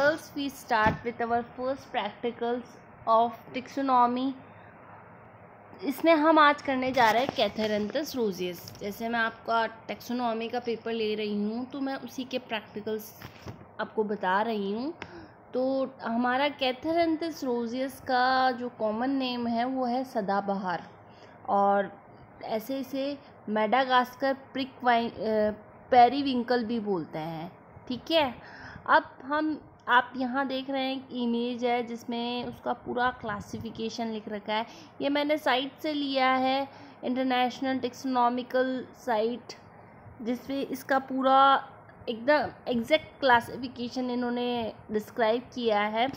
First, we start with our first practicals of taxonomy. इसमें हम आज करने जा रहे हैं कैथेरेंथस रोजियस जैसे मैं आपका टेक्सोनॉमी का पेपर ले रही हूँ तो मैं उसी के प्रैक्टिकल्स आपको बता रही हूँ तो हमारा कैथेरेंथस रोजियस का जो कॉमन नेम है वो है सदाबहार और ऐसे इसे मेडागास्कर प्रिक पेरीविंकल भी बोलते हैं ठीक है अब हम आप यहाँ देख रहे हैं एक इमेज है जिसमें उसका पूरा क्लासिफिकेशन लिख रखा है ये मैंने साइट से लिया है इंटरनेशनल टेक्सोनॉमिकल साइट जिसमें इसका पूरा एकदम एग्जैक्ट क्लासिफिकेशन इन्होंने डिस्क्राइब किया है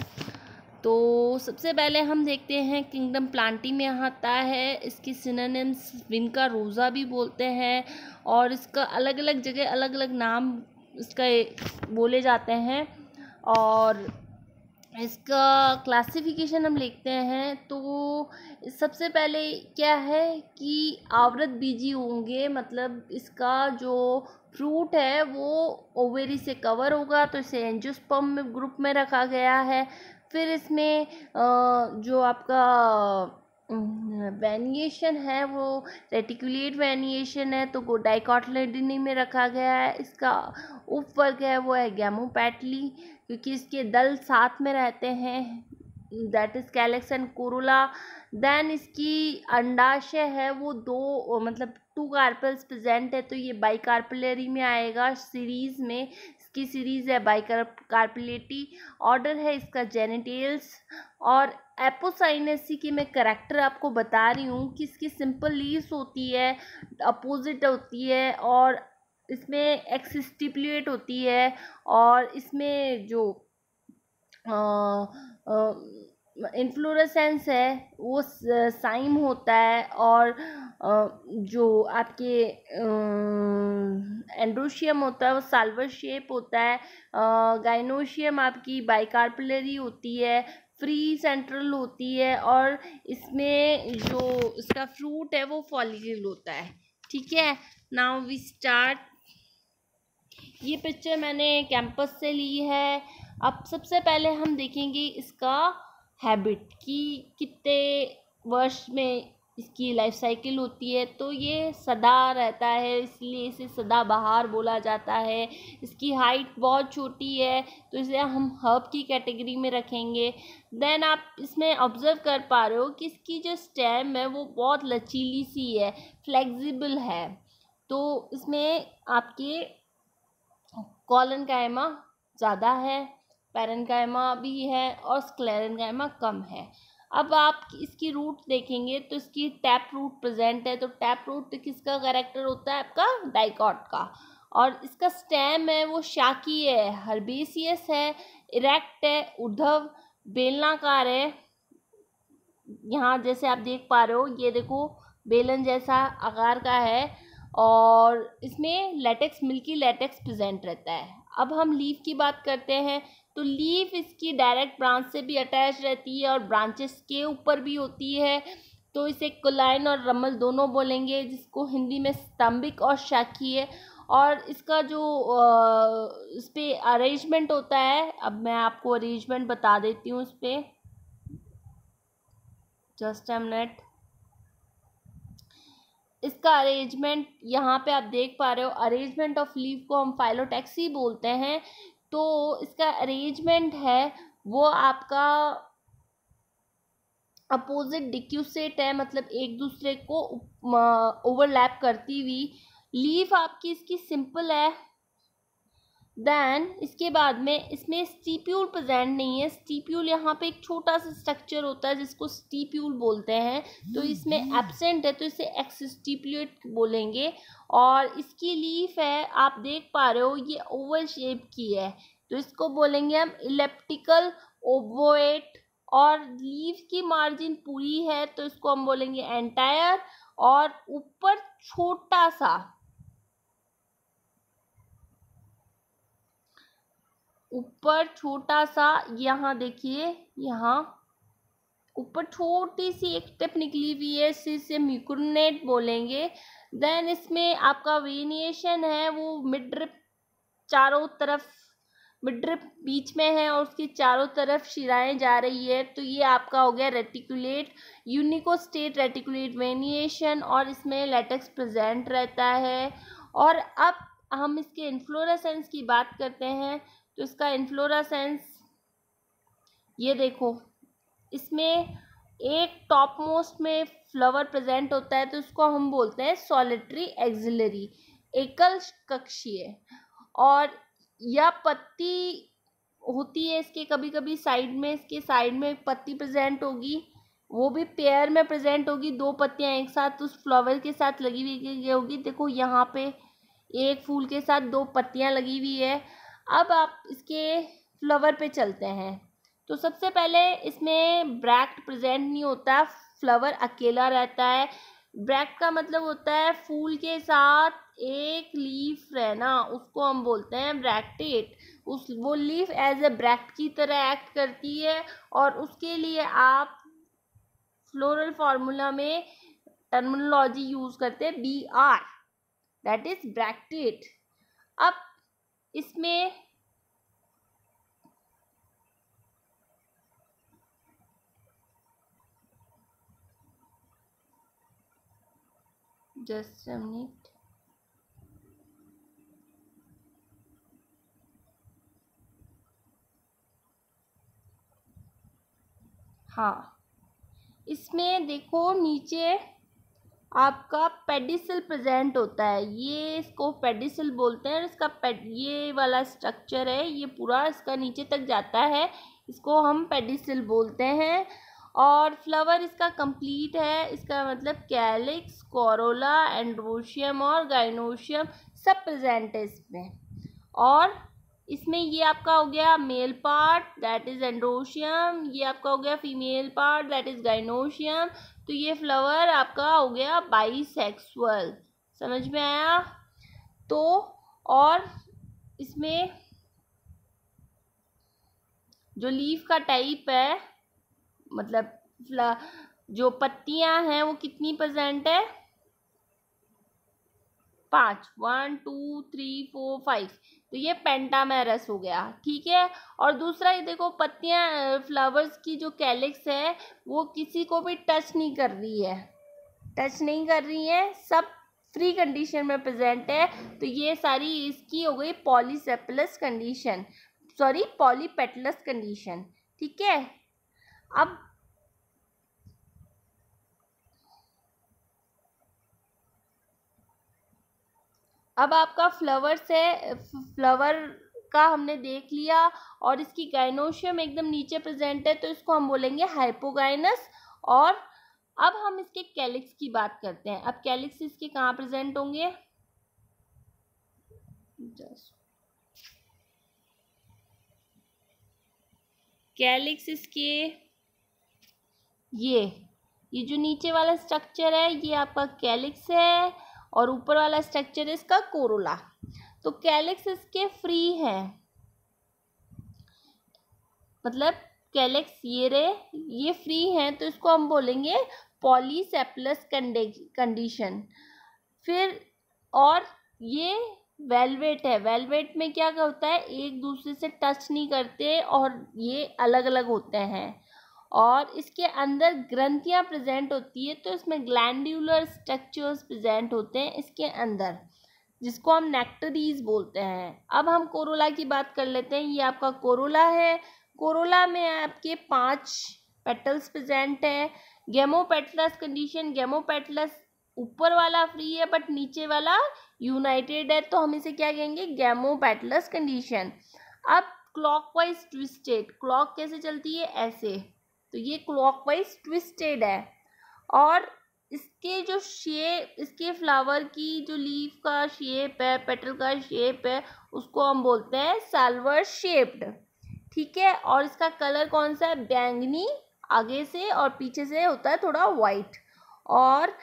तो सबसे पहले हम देखते हैं किंगडम प्लांटी में आता है इसकी सिनोनिम्स विनका रोज़ा भी बोलते हैं और इसका अलग अलग जगह अलग अलग नाम इसका बोले जाते हैं और इसका क्लासिफिकेशन हम लिखते हैं तो सबसे पहले क्या है कि आवृत बीजी होंगे मतलब इसका जो फ्रूट है वो ओवेरी से कवर होगा तो इसे एंजियोस्पर्म ग्रुप में रखा गया है फिर इसमें जो आपका हम्म, वैनिएशन है वो रेटिकुलेट वैनिएशन है तो डाइकॉटलेडनी में रखा गया है इसका उपवर्ग है वो है गैमोपैटली क्योंकि इसके दल साथ में रहते हैं that is calyx and corolla then इसकी अंडाशय है वो दो मतलब टू कार्पल्स प्रेजेंट है तो ये बाई कार्पलरी में आएगा सीरीज़ में इसकी सीरीज़ है बाई कार्पलेटी ऑर्डर है इसका जेनेटेल्स और एपोसाइनेसी की मैं करेक्टर आपको बता रही हूँ कि इसकी सिंपल लीव्स होती है अपोजिट होती है और इसमें एक्सिस्टिपुलेट होती है और इसमें जो इन्फ्लोरसेंस है वो साइम होता है और जो आपके एंड्रोशियम होता है वो साल्वर शेप होता है गाइनोशियम आपकी बाइकार्पलरी होती है फ्री सेंट्रल होती है और इसमें जो इसका फ्रूट है वो फॉलिकल होता है ठीक है नाउ वी स्टार्ट ये पिक्चर मैंने कैंपस से ली है अब सबसे पहले हम देखेंगे इसका हैबिट कि कितने वर्ष में इसकी लाइफ साइकिल होती है तो ये सदा रहता है इसलिए इसे सदाबहार बोला जाता है इसकी हाइट बहुत छोटी है तो इसे हम हर्ब की कैटेगरी में रखेंगे देन आप इसमें ऑब्ज़र्व कर पा रहे हो कि इसकी जो स्टेम है वो बहुत लचीली सी है फ्लेक्सिबल है तो इसमें आपके कॉलन कायमा ज़्यादा है पैरन कायमा भी है और स्क्लेरन कायमा कम है अब आप इसकी रूट देखेंगे तो इसकी टैप रूट प्रेजेंट है तो टैप रूट किसका करेक्टर होता है आपका डाइकॉट का और इसका स्टेम है वो शाकी है हर्बेसियस है इरेक्ट है उद्धव बेलनाकार है यहाँ जैसे आप देख पा रहे हो ये देखो बेलन जैसा आकार का है और इसमें लेटेक्स मिल्की लेटेक्स प्रेजेंट रहता है अब हम लीफ की बात करते हैं तो लीफ इसकी डायरेक्ट ब्रांच से भी अटैच रहती है और ब्रांचेस के ऊपर भी होती है तो इसे कुलाइन और रमल दोनों बोलेंगे जिसको हिंदी में स्तंभिक और शाखीय और इसका जो आ, इस पर अरेंजमेंट होता है अब मैं आपको अरेंजमेंट बता देती हूँ इस पर जस्ट एम नेट इसका अरेंजमेंट यहाँ पे आप देख पा रहे हो अरेंजमेंट ऑफ लीव को हम फाइलोटैक्सी बोलते हैं तो इसका अरेंजमेंट है वो आपका अपोजिट डिक्यूसेट है मतलब एक दूसरे को ओवरलैप करती हुई लीफ आपकी इसकी सिंपल है देन इसके बाद में इसमें स्टीप्यूल प्रजेंट नहीं है स्टीप्यूल यहाँ पे एक छोटा सा स्ट्रक्चर होता है जिसको स्टीप्यूल बोलते हैं तो हम्म, इसमें एबसेंट हम्म। है तो इसे एक्सस्टीप्यूलेट बोलेंगे और इसकी लीफ है आप देख पा रहे हो ये ओवल शेप की है तो इसको बोलेंगे हम इलेप्टिकल ओबोएट और लीव की मार्जिन पूरी है तो इसको हम बोलेंगे एंटायर और ऊपर छोटा सा ऊपर छोटा सा यहाँ देखिए यहाँ ऊपर छोटी सी एक टिप निकली हुई है इसे म्यूकुरनेट बोलेंगे देन इसमें आपका वेनिएशन है वो मिड्रिप चारों तरफ मिड्रिप बीच में है और उसकी चारों तरफ शिराएं जा रही है तो ये आपका हो गया reticulate unicostate reticulate venation और इसमें लेटेक्स प्रेजेंट रहता है और अब हम इसके इन्फ्लोरेसेंस की बात करते हैं तो इसका इन्फ्लोरासेंस ये देखो इसमें एक टॉप मोस्ट में फ्लावर प्रेजेंट होता है तो उसको हम बोलते हैं सॉलिटरी एक्जिलरी एकल कक्षीय और या पत्ती होती है इसके कभी कभी साइड में इसके साइड में पत्ती प्रेजेंट होगी वो भी पेयर में प्रेजेंट होगी दो पत्तियां एक साथ उस फ्लावर के साथ लगी हुई होगी देखो यहाँ पे एक फूल के साथ दो पत्तियां लगी हुई है अब आप इसके फ्लावर पे चलते हैं तो सबसे पहले इसमें ब्रैक्ट प्रेजेंट नहीं होता फ्लावर अकेला रहता है ब्रैक का मतलब होता है फूल के साथ एक लीफ रहना उसको हम बोलते हैं ब्रैक्टेट उस वो लीफ एज ए ब्रैक्ट की तरह एक्ट करती है और उसके लिए आप फ्लोरल फार्मूला में टर्मिनोलॉजी यूज़ करते हैं B R that is bracteate अब इसमें जस्ट मिनट हाँ इसमें देखो नीचे आपका पेडिसल प्रेजेंट होता है ये इसको पेडिसल बोलते हैं इसका पेड ये वाला स्ट्रक्चर है ये पूरा इसका नीचे तक जाता है इसको हम पेडिसल बोलते हैं और फ्लावर इसका कंप्लीट है इसका मतलब कैलिक्स कोरोला एंड्रोशियम और गाइनोशियम सब प्रेजेंट है इसमें और इसमें ये आपका हो गया male part that is androecium ये आपका हो गया female part that is gynoecium तो ये फ्लावर आपका हो गया बाईसेक्सुअल समझ में आया तो और इसमें जो लीफ का टाइप है मतलब जो पत्तियां हैं वो कितनी परसेंट है पाँच one two three four five तो ये पेंटामेरस हो गया ठीक है और दूसरा ये देखो पत्तियाँ फ्लावर्स की जो कैलिक्स है वो किसी को भी टच नहीं कर रही है टच नहीं कर रही है सब फ्री कंडीशन में प्रेजेंट है तो ये सारी इसकी हो गई polysepalous condition sorry polypetalous condition ठीक है अब अब आपका फ्लावर है फ्लावर का हमने देख लिया और इसकी गाइनोशियम एकदम नीचे प्रेजेंट है तो इसको हम बोलेंगे हाइपोगाइनस और अब हम इसके कैलिक्स की बात करते हैं अब कैलिक्स इसके कहाँ प्रेजेंट होंगे कैलिक्स इसके ये ये जो नीचे वाला स्ट्रक्चर है ये आपका कैलिक्स है और ऊपर वाला स्ट्रक्चर इसका कोरोला तो कैलेक्स इसके फ्री है मतलब कैलेक्स ये रहे ये फ्री हैं तो इसको हम बोलेंगे पॉलीसेप्लस कंडीशन फिर और ये वेलवेट है वेलवेट में क्या होता है एक दूसरे से टच नहीं करते और ये अलग अलग होते हैं और इसके अंदर ग्रंथियां प्रेजेंट होती है तो इसमें ग्लैंडुलर स्ट्रक्चर्स प्रेजेंट होते हैं इसके अंदर जिसको हम नेक्टरीज बोलते हैं अब हम कोरोला की बात कर लेते हैं ये आपका कोरोला है कोरोला में आपके पांच पेटल्स प्रेजेंट है गेमोपेटलस कंडीशन गेमोपेटलस ऊपर वाला फ्री है बट नीचे वाला यूनाइटेड है तो हम इसे क्या कहेंगे गेमोपेटलस कंडीशन अब क्लॉकवाइज ट्विस्टेड क्लॉक कैसे चलती है ऐसे तो ये क्लॉकवाइज ट्विस्टेड है और इसके जो शेप इसके फ्लावर की जो लीफ का शेप है पेटल का शेप है उसको हम बोलते हैं सेल्वर शेप्ड ठीक है और इसका कलर कौन सा है बैंगनी आगे से और पीछे से होता है थोड़ा वाइट और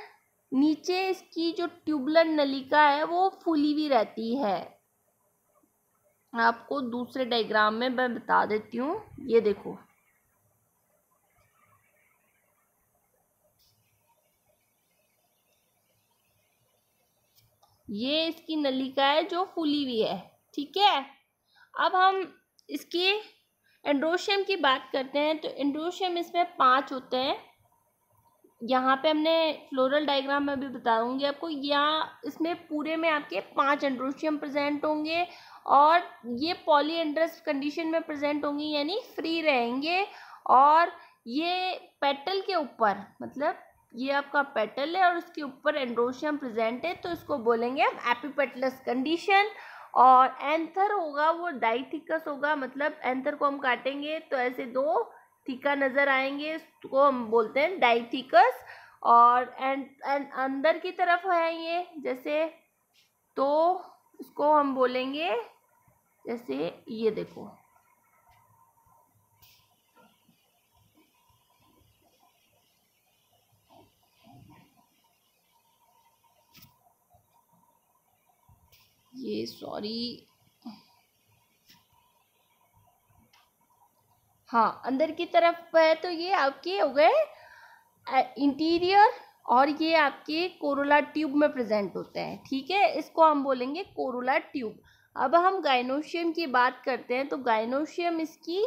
नीचे इसकी जो ट्यूबलर नलिका है वो फूली हुई रहती है आपको दूसरे डायग्राम में मैं बता देती हूँ ये देखो ये इसकी नलिका है जो फूली हुई है ठीक है अब हम इसकी एंड्रोशियम की बात करते हैं तो एंड्रोशियम इसमें पांच होते हैं यहाँ पे हमने फ्लोरल डायग्राम में भी दूँगी आपको या इसमें पूरे में आपके पांच एंड्रोशियम प्रेजेंट होंगे और ये एंड्रस्ट कंडीशन में प्रेजेंट होंगे यानी फ्री रहेंगे और ये पेटल के ऊपर मतलब ये आपका पेटल है और इसके ऊपर एंड्रोशियम प्रेजेंट है तो इसको बोलेंगे हम एपीपेटलस कंडीशन और एंथर होगा वो डाइथिकस होगा मतलब एंथर को हम काटेंगे तो ऐसे दो थीका नज़र आएंगे इसको हम बोलते हैं डाइथिकस और एंड एंड अंदर की तरफ है ये जैसे तो इसको हम बोलेंगे जैसे ये देखो ये सॉरी हाँ अंदर की तरफ है तो ये आपके हो गए इंटीरियर और ये आपके कोरोला ट्यूब में प्रेजेंट होते हैं ठीक है इसको हम बोलेंगे कोरोला ट्यूब अब हम गाइनोशियम की बात करते हैं तो गाइनोशियम इसकी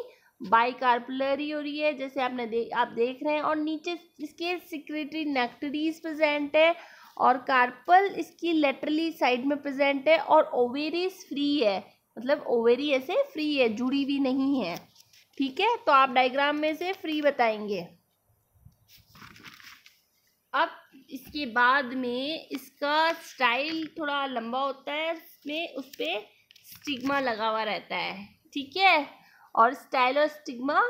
बाइकार्पुलरी हो रही है जैसे आपने दे, आप देख रहे हैं और नीचे इसके सिक्रेटरी नेक्टरीज प्रेजेंट है और कार्पल इसकी लेटरली साइड में प्रेजेंट है और ओवेरीज फ्री है मतलब ओवेरी ऐसे फ्री है जुड़ी हुई नहीं है ठीक है तो आप डायग्राम में से फ्री बताएंगे अब इसके बाद में इसका स्टाइल थोड़ा लंबा होता है इसमें उस पर स्टिग्मा लगा हुआ रहता है ठीक है और स्टाइल और स्टिग्मा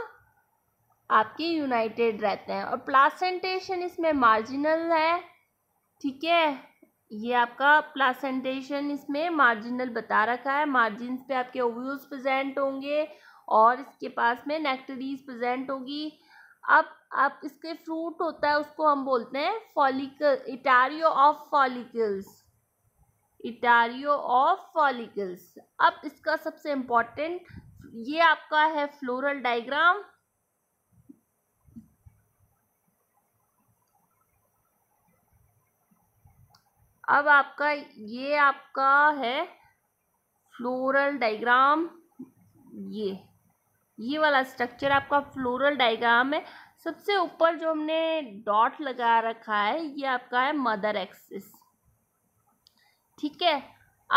आपके यूनाइटेड रहते हैं और प्लासेंटेशन इसमें मार्जिनल है ठीक है ये आपका प्लासेंटेशन इसमें मार्जिनल बता रखा है मार्जिन पे आपके ओव्यूज प्रेजेंट होंगे और इसके पास में नेक्टरीज प्रेजेंट होगी अब आप इसके फ्रूट होता है उसको हम बोलते हैं follicle etaerio of follicles etaerio of follicles अब इसका सबसे इम्पॉर्टेंट ये आपका है फ्लोरल डायग्राम अब आपका ये आपका है फ्लोरल डायग्राम ये ये वाला स्ट्रक्चर आपका फ्लोरल डायग्राम है सबसे ऊपर जो हमने डॉट लगा रखा है ये आपका है मदर एक्सिस ठीक है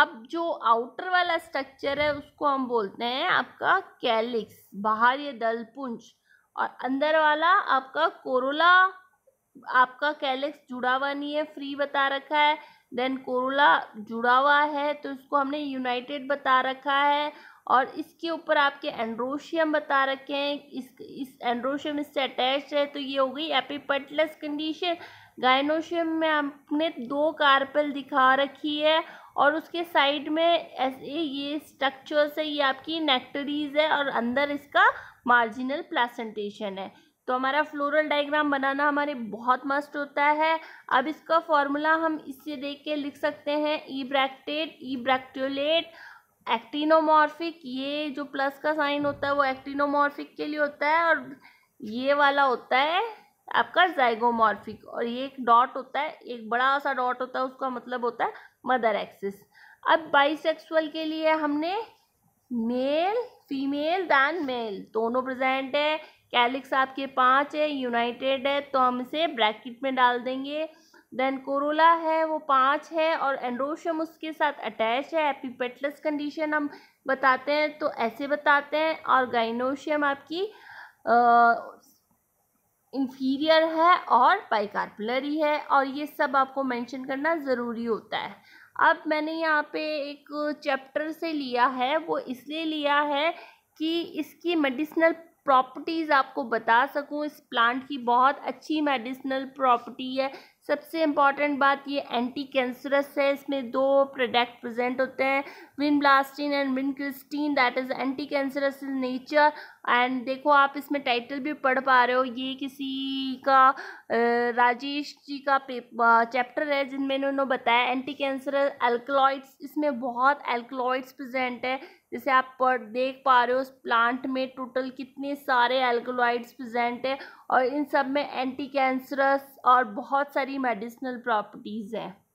अब जो आउटर वाला स्ट्रक्चर है उसको हम बोलते हैं आपका कैलिक्स बाहर ये दलपुंज और अंदर वाला आपका कोरोला आपका कैलिक्स जुड़ा हुआ नहीं है फ्री बता रखा है देन कोरोला जुड़ा हुआ है तो इसको हमने यूनाइटेड बता रखा है और इसके ऊपर आपके एंड्रोशियम बता रखे हैं इस इस एंड्रोशियम इससे अटैच है तो ये हो गई एपीपटलस कंडीशन गाइनोशियम में आपने दो कार्पल दिखा रखी है और उसके साइड में ऐसे ये स्ट्रक्चर्स है ये आपकी नेक्टरीज है और अंदर इसका मार्जिनल प्लासेंटेशन है तो हमारा फ्लोरल डायग्राम बनाना हमारे बहुत मस्ट होता है अब इसका फॉर्मूला हम इससे देख के लिख सकते हैं ई ब्रैक्टेट ई ब्रैक्टोलेट एक्टिनोमॉर्फिक ये जो प्लस का साइन होता है वो एक्टिनोमॉर्फिक के लिए होता है और ये वाला होता है आपका जाइगोमॉर्फिक और ये एक डॉट होता है एक बड़ा सा डॉट होता है उसका मतलब होता है मदर एक्सिस अब बाइसेक्सुअल के लिए हमने मेल फीमेल दैन मेल दोनों प्रेजेंट है कैलिक्स आपके पाँच है यूनाइटेड है तो हम इसे ब्रैकेट में डाल देंगे देन कोरोला है वो पाँच है और एंड्रोशम उसके साथ अटैच है एपीपेटलस कंडीशन हम बताते हैं तो ऐसे बताते हैं और गाइनोशियम आपकी इंफीरियर है और पाइकार्पलरी है और ये सब आपको मेंशन करना ज़रूरी होता है अब मैंने यहाँ पे एक चैप्टर से लिया है वो इसलिए लिया है कि इसकी मेडिसिनल प्रॉपर्टीज़ आपको बता सकूं इस प्लांट की बहुत अच्छी मेडिसिनल प्रॉपर्टी है सबसे इम्पॉर्टेंट बात ये एंटी कैंसरस है इसमें दो प्रोडक्ट प्रेजेंट होते हैं vinblastine and vincristine that is anti cancerous is nature and देखो आप इसमें टाइटल भी पढ़ पा रहे हो ये किसी का राजेश जी का चैप्टर है जिनमें इन्होंने बताया एंटी कैंसर एल्कलॉइड्स इसमें बहुत एल्कलॉइड्स प्रजेंट है जैसे आप पढ़ देख पा रहे हो उस प्लांट में टोटल कितने सारे एल्कोलॉइड्स प्रजेंट है और इन सब में एंटी कैंसरस और बहुत सारी मेडिसिनल प्रॉपर्टीज़ हैं